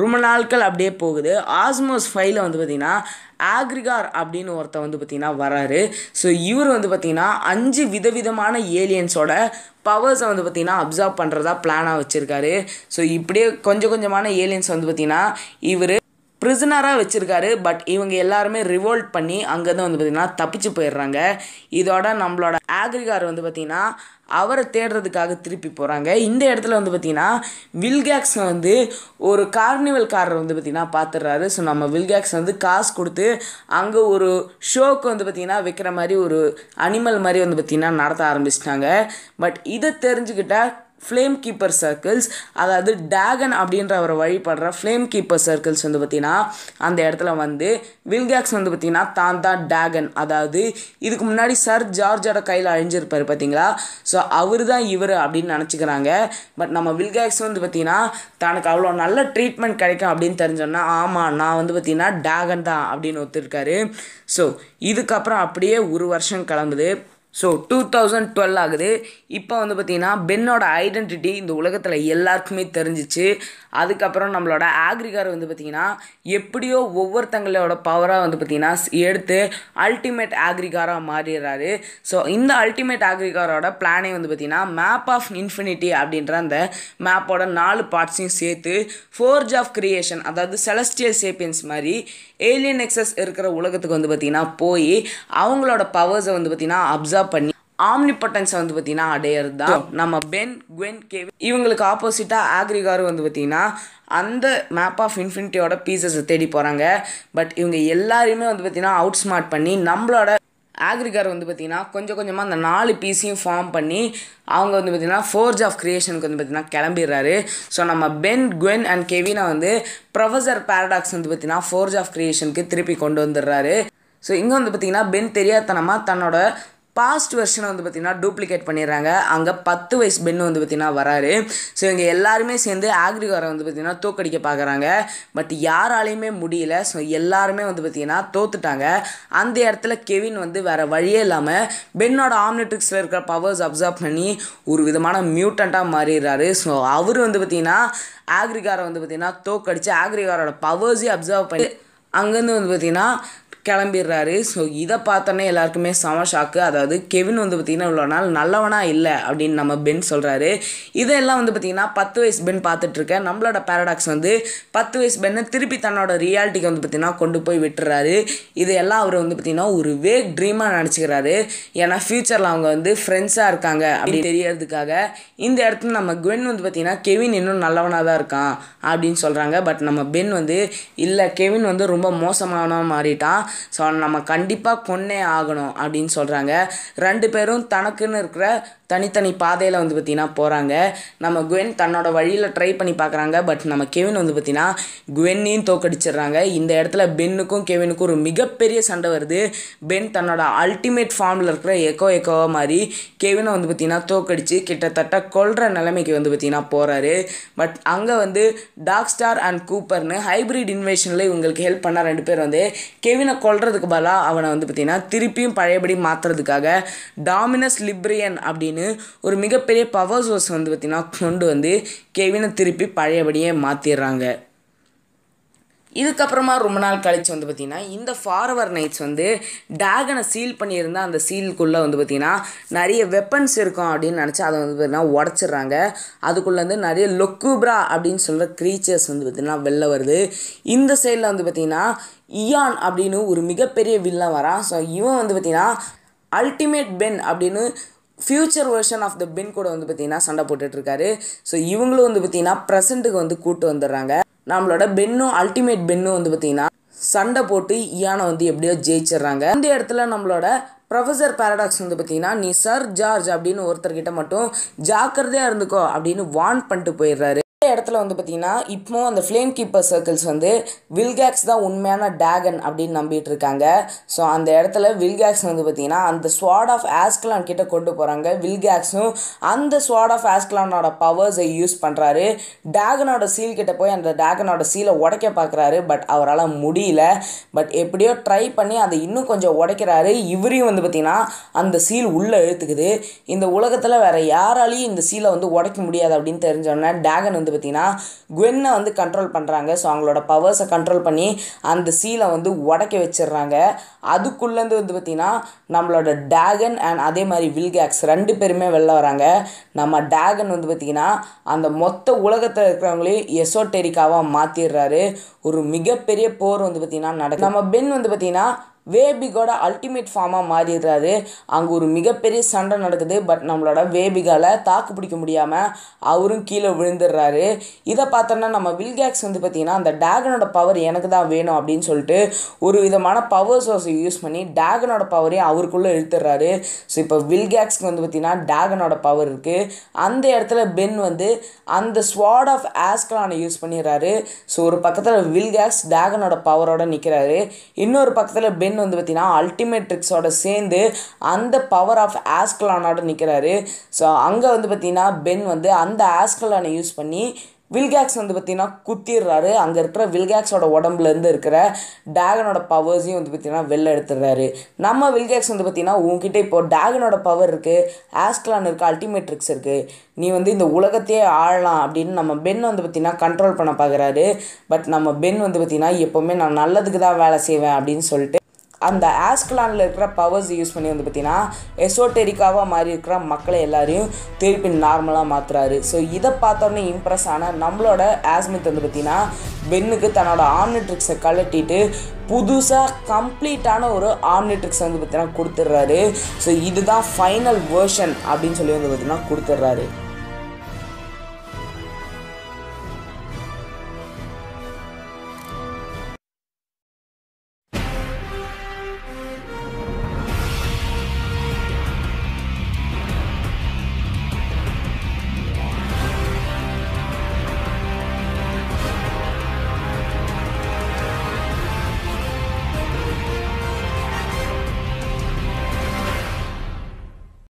ரொம்ப நாட்கள் அப்படியே போகுது ஆஸ்மோஸ் ஃபைவ்ல வந்து பார்த்திங்கன்னா ஆக்ரிகார் அப்படின்னு ஒருத்த வந்து பார்த்திங்கன்னா வராரு ஸோ இவர் வந்து பார்த்திங்கன்னா அஞ்சு விதவிதமான ஏலியன்ஸோட பவர்ஸை வந்து பார்த்திங்கன்னா அப்சர்வ் பண்ணுறதா பிளானாக வச்சுருக்காரு ஸோ இப்படியே கொஞ்சம் கொஞ்சமான ஏலியன்ஸ் வந்து பார்த்திங்கன்னா இவர் ப்ரிசனராக வச்சுருக்காரு பட் இவங்க எல்லாருமே ரிவோல்ட் பண்ணி அங்கே தான் வந்து பார்த்திங்கன்னா தப்பிச்சு போயிடுறாங்க இதோட நம்மளோட ஆக்ரிகார் வந்து பார்த்திங்கன்னா அவரை தேடுறதுக்காக திருப்பி போகிறாங்க இந்த இடத்துல வந்து பார்த்திங்கன்னா வில்கேக்ஸ் வந்து ஒரு கார்னிவல் காரரை வந்து பார்த்திங்கன்னா பார்த்துடுறாரு ஸோ நம்ம வில்கேக்ஸ் வந்து காசு கொடுத்து அங்கே ஒரு ஷோக்கு வந்து பார்த்திங்கன்னா வைக்கிற மாதிரி ஒரு அனிமல் மாதிரி வந்து பார்த்திங்கன்னா நடத்த ஆரம்பிச்சிட்டாங்க பட் இதை தெரிஞ்சுக்கிட்ட ஃப்ளேம் கீப்பர் சர்க்கிள்ஸ் அதாவது டேகன் அப்படின்ற அவரை வழிபடுற ஃப்ளேம் கீப்பர் சர்க்கிள்ஸ் வந்து பார்த்தீங்கன்னா அந்த இடத்துல வந்து வில்கேக்ஸ் வந்து பார்த்திங்கன்னா தான் தான் டேகன் அதாவது இதுக்கு முன்னாடி சர் ஜார்ஜோட கையில் அழிஞ்சிருப்பார் பார்த்தீங்களா ஸோ அவர் தான் இவர் அப்படின்னு நினச்சிக்கிறாங்க பட் நம்ம வில்கேக்ஸ் வந்து பார்த்தீங்கன்னா தனக்கு அவ்வளோ நல்ல ட்ரீட்மெண்ட் கிடைக்கும் அப்படின்னு தெரிஞ்சோன்னா ஆமாம் நான் வந்து பார்த்திங்கன்னா டேகன் தான் அப்படின்னு ஒத்துருக்காரு ஸோ இதுக்கப்புறம் அப்படியே ஒரு வருஷம் கிளம்புது ஸோ டூ தௌசண்ட் டுவெல் ஆகுது இப்போ வந்து பார்த்திங்கன்னா பென்னோட ஐடென்டிட்டி இந்த உலகத்தில் எல்லாருக்குமே தெரிஞ்சிச்சு அதுக்கப்புறம் நம்மளோட ஆக்ரிகார் வந்து பார்த்திங்கன்னா எப்படியோ ஒவ்வொருத்தங்களோட பவராக வந்து பார்த்திங்கன்னா எடுத்து அல்டிமேட் ஆக்ரிகாராக மாறிடுறாரு ஸோ இந்த அல்டிமேட் ஆக்ரிகாரோட பிளானே வந்து பார்த்திங்கன்னா மேப் ஆஃப் இன்ஃபினிட்டி அப்படின்ற அந்த மேப்போட நாலு பார்ட்ஸையும் சேர்த்து ஃபோர்ஜ் ஆஃப் கிரியேஷன் அதாவது செலஸ்டியல் சேப்பியன்ஸ் மாதிரி ஏலியன் எக்ஸஸ் இருக்கிற உலகத்துக்கு வந்து பார்த்திங்கன்னா போய் அவங்களோட பவர்ஸை வந்து பார்த்திங்கன்னா அப்சர்வ் ஸ்ட்ராங்காக பண்ணி ஆம்னி பட்டன்ஸை வந்து பார்த்திங்கன்னா அடையிறது தான் நம்ம பென் குவென் கேவ் இவங்களுக்கு ஆப்போசிட்டாக ஆக்ரிகாரும் வந்து பார்த்திங்கன்னா அந்த மேப் ஆஃப் இன்ஃபினிட்டியோட பீசஸை தேடி போகிறாங்க பட் இவங்க எல்லாரையுமே வந்து பார்த்திங்கன்னா அவுட் ஸ்மார்ட் பண்ணி நம்மளோட ஆக்ரிகார் வந்து பார்த்திங்கன்னா கொஞ்சம் கொஞ்சமாக அந்த நாலு பீஸையும் ஃபார்ம் பண்ணி அவங்க வந்து பார்த்திங்கன்னா ஃபோர்ஜ் ஆஃப் க்ரியேஷனுக்கு வந்து பார்த்திங்கன்னா கிளம்பிடுறாரு ஸோ நம்ம பென் குவென் அண்ட் கெவினை வந்து ப்ரொஃபஸர் பேரடாக்ஸ் வந்து பார்த்திங்கன்னா ஃபோர்ஜ் ஆஃப் க்ரியேஷனுக்கு திருப்பி கொண்டு வந்துடுறாரு ஸோ இங்கே வந்து பார்த்திங்கன்னா பென் தெரியாதனமாக தன்னோட பாஸ்ட் வெர்ஷனை வந்து பார்த்திங்கன்னா டூப்ளிகேட் பண்ணிடுறாங்க அங்கே பத்து வயசு பெண்ணு வந்து பார்த்திங்கன்னா வராரு ஸோ இவங்க எல்லாருமே சேர்ந்து ஆக்ரிகாரை வந்து பார்த்திங்கன்னா தோக்கடிக்க பார்க்குறாங்க பட் யாராலையுமே முடியல ஸோ எல்லாருமே வந்து பார்த்திங்கன்னா தோத்துட்டாங்க அந்த இடத்துல கெவின் வந்து வேறு வழியே இல்லாமல் பென்னோட ஆம்னெட்ரிக்ஸில் இருக்கிற பவர்ஸ் அப்சர்வ் பண்ணி ஒரு விதமான மியூட்டண்ட்டாக மாறிடுறாரு ஸோ அவர் வந்து பார்த்திங்கன்னா ஆக்ரிகாரை வந்து பார்த்திங்கன்னா தோக்கடித்து ஆக்ரிகாரோட பவர்ஸே அப்சர்வ் பண்ணி அங்கேருந்து வந்து பார்த்திங்கன்னா கிளம்பிடுறாரு ஸோ இதை பார்த்தோன்னே எல்லாருக்குமே செம ஷாக்கு அதாவது கெவின் வந்து பார்த்திங்கன்னா இவ்வளோ நாள் நல்லவனாக இல்லை அப்படின்னு நம்ம பென் சொல்கிறாரு இதெல்லாம் வந்து பார்த்திங்கன்னா பத்து வயசு பென் பார்த்துட்ருக்க நம்மளோட பேரடாக்ஸ் வந்து பத்து வயசு பெண்ணை திருப்பி தன்னோட ரியாலிட்டிக்கு வந்து பார்த்திங்கன்னா கொண்டு போய் விட்டுறாரு இதையெல்லாம் அவர் வந்து பார்த்திங்கன்னா ஒரு வேக் ட்ரீமாக நினச்சிக்கிறாரு ஏன்னா ஃப்யூச்சரில் அவங்க வந்து ஃப்ரெண்ட்ஸாக இருக்காங்க அப்படின்னு தெரியறதுக்காக இந்த இடத்துல நம்ம குவென் வந்து பார்த்திங்கன்னா கெவின் இன்னும் நல்லவனாக தான் இருக்கான் அப்படின்னு சொல்கிறாங்க பட் நம்ம பென் வந்து இல்லை கெவின் வந்து ரொம்ப மோசமானவனாக மாறிட்டான் ஸோ நம்ம கண்டிப்பாக கொன்னே ஆகணும் அப்படின்னு சொல்கிறாங்க ரெண்டு பேரும் தனக்குன்னு இருக்கிற தனித்தனி பாதையில் வந்து பார்த்திங்கன்னா போகிறாங்க நம்ம குவென் தன்னோட வழியில் ட்ரை பண்ணி பார்க்குறாங்க பட் நம்ம கெவின் வந்து பார்த்திங்கன்னா குவென்னையும் தோக்கடிச்சிடுறாங்க இந்த இடத்துல பென்னுக்கும் கெவினுக்கும் ஒரு மிகப்பெரிய சண்டை வருது பென் தன்னோட அல்டிமேட் ஃபார்மில் இருக்கிற எக்கோ எக்கோ மாதிரி கெவினை வந்து பார்த்திங்கன்னா தோக்கடிச்சு கிட்டத்தட்ட கொள்கிற நிலைமைக்கு வந்து பார்த்திங்கன்னா போகிறாரு பட் அங்கே வந்து டாக் ஸ்டார் அண்ட் கூப்பர்னு ஹைப்ரிட் இன்வெஷனில் இவங்களுக்கு ஹெல்ப் பண்ண ரெண்டு பேர் வந்து கெவினை கொள்றதுக்கு பதிலாக அவனை வந்து பார்த்திங்கன்னா திருப்பியும் பழையபடி மாற்றுறதுக்காக டாமினஸ் லிப்ரியன் அப்படின்னு அப்படின்னு ஒரு மிகப்பெரிய பவர் சோர்ஸ் வந்து பார்த்திங்கன்னா கொண்டு வந்து கெவினை திருப்பி பழையபடியே மாற்றிடுறாங்க இதுக்கப்புறமா ரொம்ப நாள் கழித்து வந்து பார்த்திங்கன்னா இந்த ஃபார்வர் நைட்ஸ் வந்து டேகனை சீல் பண்ணியிருந்த அந்த சீலுக்குள்ளே வந்து பார்த்திங்கன்னா நிறைய வெப்பன்ஸ் இருக்கும் அப்படின்னு நினச்சி அதை வந்து பார்த்திங்கன்னா உடச்சிட்றாங்க அதுக்குள்ளே வந்து நிறைய லொக்குப்ரா அப்படின்னு சொல்கிற க்ரீச்சர்ஸ் வந்து பார்த்திங்கன்னா வெளில வருது இந்த சைடில் வந்து பார்த்திங்கன்னா இயான் அப்படின்னு ஒரு மிகப்பெரிய வில்லன் வரான் ஸோ இவன் வந்து பார்த்திங்கன்னா அல்டிமேட் பென் அப்படின்னு future version of the Ben கூட வந்து பார்த்தீங்கன்னா சண்டை போட்டுட்ருக்காரு ஸோ இவங்களும் வந்து பார்த்தீங்கன்னா ப்ரெசண்ட்டுக்கு வந்து கூட்டு வந்துடுறாங்க நம்மளோட பென்னும் அல்டிமேட் பென்னும் வந்து பார்த்தீங்கன்னா சண்டை போட்டு ஈயானை வந்து எப்படியோ ஜெயிச்சிடுறாங்க அந்த இடத்துல நம்மளோட ப்ரொஃபஸர் பேரடாக்ஸ் வந்து பார்த்தீங்கன்னா நீ சர் ஜார்ஜ் அப்படின்னு ஒருத்தர்கிட்ட மட்டும் ஜாக்கிரதையாக இருந்துக்கோ அப்படின்னு வான் பண்ணிட்டு போயிடுறாரு இடத்துல வந்து பார்த்தீங்கன்னா இப்போவும் அந்த ஃப்ளேம் கீப்பர் சர்க்கிள்ஸ் வந்து வில்கேக்ஸ் தான் உண்மையான டேகன் அப்படின்னு நம்பிட்டு இருக்காங்க ஸோ அந்த இடத்துல வில்கேக்ஸ் வந்து பார்த்தீங்கன்னா அந்த ஸ்வாட் ஆஃப் ஆஸ்கலான் கிட்ட கொண்டு போகிறாங்க வில்கேக்ஸும் அந்த ஸ்வாட் ஆஃப் ஆஸ்கலானோட பவர்ஸை யூஸ் பண்ணுறாரு டேகனோட சீல் கிட்ட போய் அந்த டேகனோட சீலை உடைக்க பார்க்குறாரு பட் அவரால் முடியல பட் எப்படியோ ட்ரை பண்ணி அதை இன்னும் கொஞ்சம் உடைக்கிறாரு இவரையும் வந்து பார்த்தீங்கன்னா அந்த சீல் உள்ளே இழுத்துக்குது இந்த உலகத்தில் வேறு யாராலையும் இந்த சீலை வந்து உடைக்க முடியாது அப்படின்னு தெரிஞ்சோடனே டேகன் வந்து பார்த்தீங்கன்னா குவென்னை வந்து கண்ட்ரோல் பண்ணுறாங்க ஸோ அவங்களோட பவர்ஸை கண்ட்ரோல் பண்ணி அந்த சீலை வந்து உடைக்க வச்சிடுறாங்க அதுக்குள்ளேருந்து வந்து பார்த்திங்கன்னா நம்மளோட டேகன் அண்ட் அதே மாதிரி வில்கேக்ஸ் ரெண்டு பேருமே வெளில வராங்க நம்ம டேகன் வந்து பார்த்திங்கன்னா அந்த மொத்த உலகத்தில் இருக்கிறவங்களையும் எசோட்டெரிக்காவாக மாற்றிடுறாரு ஒரு மிகப்பெரிய போர் வந்து பார்த்திங்கன்னா நடக்கும் நம்ம பென் வந்து பார்த்திங்கன்னா வேபிகோட அல்டிமேட் ஃபார்மாக மாறிடுறாரு அங்கே ஒரு மிகப்பெரிய சண்டை நடக்குது பட் நம்மளோட வேபிகால தாக்கு பிடிக்க முடியாமல் அவரும் கீழே விழுந்துடுறாரு இதை பார்த்தோன்னா நம்ம வில்கேக்ஸ் வந்து பார்த்திங்கன்னா அந்த டேகனோட பவர் எனக்கு தான் வேணும் அப்படின்னு சொல்லிட்டு ஒரு விதமான பவர் சோர்ஸை யூஸ் பண்ணி டேகனோட பவரையும் அவருக்குள்ளே இழுத்துடுறாரு ஸோ இப்போ வில்கேக்ஸ்க்கு வந்து பார்த்திங்கன்னா டேகனோட பவர் இருக்குது அந்த இடத்துல பென் வந்து அந்த ஸ்வாட் ஆஃப் ஆஸ்கலானை யூஸ் பண்ணிடுறாரு ஸோ ஒரு பக்கத்தில் வில்கேக்ஸ் டேகனோட பவரோட நிற்கிறாரு இன்னொரு பக்கத்தில் பென் அப்படின்னு வந்து பார்த்திங்கன்னா அல்டிமேட்ரிக்ஸோட சேர்ந்து அந்த பவர் ஆஃப் ஆஸ்கலானோட நிற்கிறாரு ஸோ அங்கே வந்து பார்த்திங்கன்னா பென் வந்து அந்த ஆஸ்கலானை யூஸ் பண்ணி வில்கேக்ஸ் வந்து பார்த்திங்கன்னா குத்திடுறாரு அங்கே இருக்கிற வில்கேக்ஸோட உடம்புலேருந்து இருக்கிற டேகனோட பவர்ஸையும் வந்து பார்த்திங்கன்னா வெளில எடுத்துடுறாரு நம்ம வில்கேக்ஸ் வந்து பார்த்திங்கன்னா உங்ககிட்ட இப்போது டேகனோட பவர் இருக்குது ஆஸ்கலான் இருக்குது அல்டிமேட்ரிக்ஸ் இருக்குது நீ வந்து இந்த உலகத்தையே ஆழலாம் அப்படின்னு நம்ம பென் வந்து பார்த்திங்கன்னா கண்ட்ரோல் பண்ண பார்க்குறாரு பட் நம்ம பென் வந்து பார்த்திங்கன்னா எப்போவுமே நான் நல்லதுக்கு தான் வேலை செய்வேன் அப்படின்னு சொல்லிட்டு அந்த ஆஸ்கலானில் இருக்கிற பவர்ஸ் யூஸ் பண்ணி வந்து பார்த்திங்கன்னா எசோட்டெரிக்காவாக மாறி இருக்கிற மக்களை எல்லாரையும் திருப்பி நார்மலாக மாற்றுறாரு ஸோ இதை பார்த்தோன்னே இம்ப்ரெஸ் ஆனால் நம்மளோட ஆஸ்மித் வந்து பார்த்திங்கன்னா பென்னுக்கு தன்னோட ஆம்னிட்ரிக்ஸை கலட்டிட்டு புதுசாக கம்ப்ளீட்டான ஒரு ஆம்னிட்ரிக்ஸ் வந்து பார்த்தீங்கன்னா கொடுத்துட்றாரு ஸோ இதுதான் ஃபைனல் வேர்ஷன் அப்படின்னு சொல்லி வந்து பார்த்திங்கன்னா கொடுத்துட்றாரு